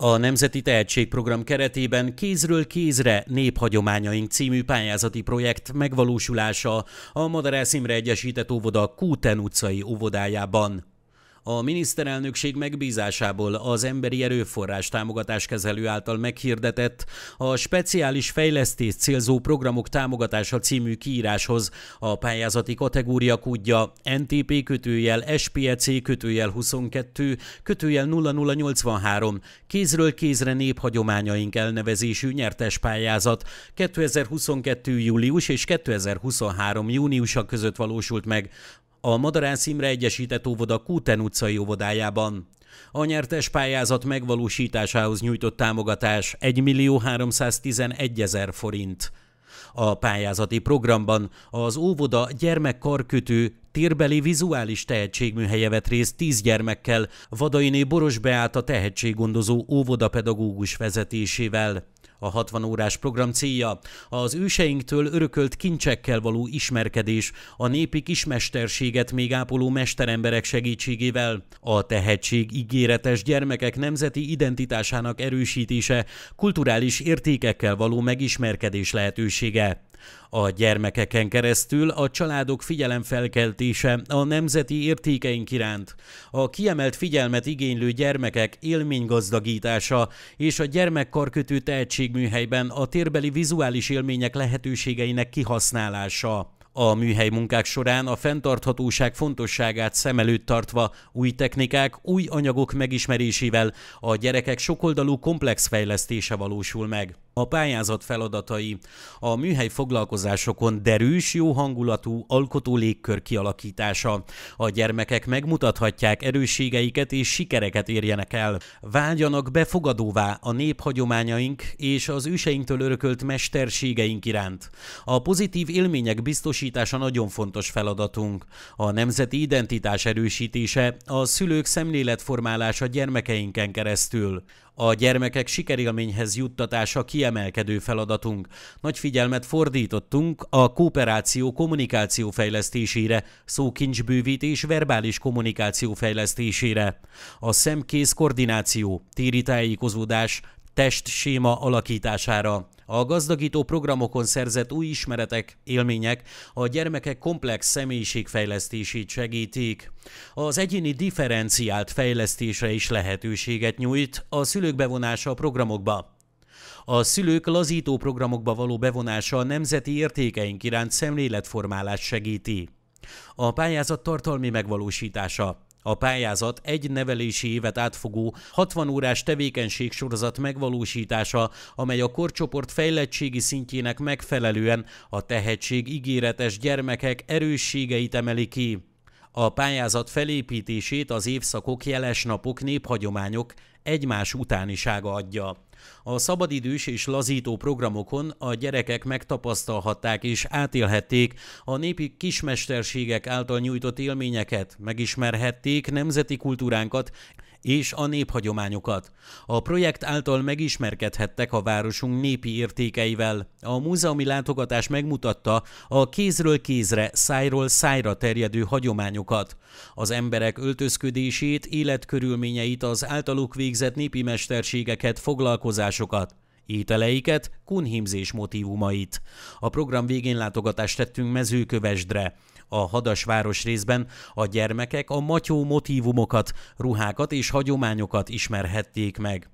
A Nemzeti Tehetségprogram keretében Kézről kézre néphagyományaink című pályázati projekt megvalósulása a Madarász Imre Egyesített Óvoda Kúten utcai óvodájában. A miniszterelnökség megbízásából az emberi erőforrás támogatás kezelő által meghirdetett a speciális fejlesztés célzó programok támogatása című kiíráshoz a pályázati kategória kódja NTP kötőjel SPEC kötőjel 22 kötőjel 0083 kézről kézre néphagyományaink elnevezésű nyertes pályázat 2022. július és 2023. júniusa között valósult meg a Madaránc Imre Egyesített Óvoda Kúten utcai óvodájában. A nyertes pályázat megvalósításához nyújtott támogatás 1 millió 311 ezer forint. A pályázati programban az óvoda gyermekkarkötő térbeli vizuális tehetségműhelye vett részt 10 gyermekkel, Vadainé Boros a tehetséggondozó óvodapedagógus vezetésével a 60 órás program célja. Az őseinktől örökölt kincsekkel való ismerkedés, a népi kismesterséget még ápoló mesteremberek segítségével, a tehetség ígéretes gyermekek nemzeti identitásának erősítése, kulturális értékekkel való megismerkedés lehetősége. A gyermekeken keresztül a családok figyelemfelkeltése a nemzeti értékeink iránt, a kiemelt figyelmet igénylő gyermekek élménygazdagítása és a gyermekkarkötő tehetségműhelyben a térbeli vizuális élmények lehetőségeinek kihasználása. A műhely munkák során a fenntarthatóság fontosságát szem előtt tartva új technikák, új anyagok megismerésével a gyerekek sokoldalú komplex fejlesztése valósul meg. A pályázat feladatai a műhely foglalkozásokon derűs, jó hangulatú, alkotó légkör kialakítása. A gyermekek megmutathatják erősségeiket és sikereket érjenek el. Váljanak befogadóvá a néphagyományaink és az őseinktől örökölt mesterségeink iránt. A pozitív élmények biztosítása biztosítása nagyon fontos feladatunk. A nemzeti identitás erősítése, a szülők szemléletformálása gyermekeinken keresztül. A gyermekek sikerélményhez juttatása kiemelkedő feladatunk. Nagy figyelmet fordítottunk a kooperáció kommunikáció fejlesztésére, szókincsbővítés verbális kommunikáció fejlesztésére. A szemkész koordináció, téri tájékozódás, séma alakítására. A gazdagító programokon szerzett új ismeretek, élmények a gyermekek komplex személyiségfejlesztését segítik. Az egyéni differenciált fejlesztésre is lehetőséget nyújt a szülők bevonása a programokba. A szülők lazító programokba való bevonása a nemzeti értékeink iránt szemléletformálást segíti. A pályázat tartalmi megvalósítása a pályázat egy nevelési évet átfogó 60 órás tevékenység sorozat megvalósítása, amely a korcsoport fejlettségi szintjének megfelelően a tehetség ígéretes gyermekek erősségeit emeli ki. A pályázat felépítését az évszakok jeles napok néphagyományok egymás utánisága adja. A szabadidős és lazító programokon a gyerekek megtapasztalhatták és átélhették a népi kismesterségek által nyújtott élményeket, megismerhették nemzeti kultúránkat és a néphagyományokat. A projekt által megismerkedhettek a városunk népi értékeivel. A múzeumi látogatás megmutatta a kézről kézre, szájról szájra terjedő hagyományokat. Az emberek öltözködését, életkörülményeit, az általuk végzett népi mesterségeket, foglalkozásokat ételeiket, kunhímzés motivumait. A program végén látogatást tettünk mezőkövesdre a Hadasváros részben a gyermekek a matyó motívumokat, ruhákat és hagyományokat ismerhették meg.